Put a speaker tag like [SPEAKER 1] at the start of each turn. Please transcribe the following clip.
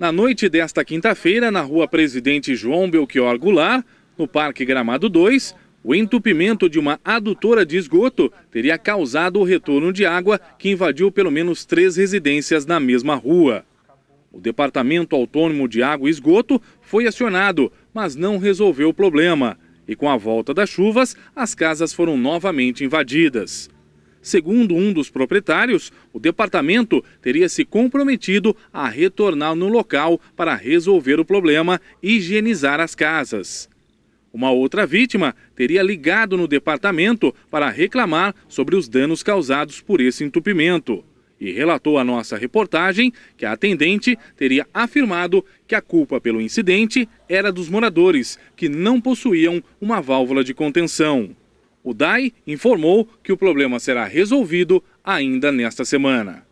[SPEAKER 1] Na noite desta quinta-feira, na rua Presidente João Belchior Goulart, no Parque Gramado 2, o entupimento de uma adutora de esgoto teria causado o retorno de água que invadiu pelo menos três residências na mesma rua. O Departamento Autônomo de Água e Esgoto foi acionado, mas não resolveu o problema. E com a volta das chuvas, as casas foram novamente invadidas. Segundo um dos proprietários, o departamento teria se comprometido a retornar no local para resolver o problema e higienizar as casas. Uma outra vítima teria ligado no departamento para reclamar sobre os danos causados por esse entupimento. E relatou à nossa reportagem que a atendente teria afirmado que a culpa pelo incidente era dos moradores, que não possuíam uma válvula de contenção. O DAI informou que o problema será resolvido ainda nesta semana.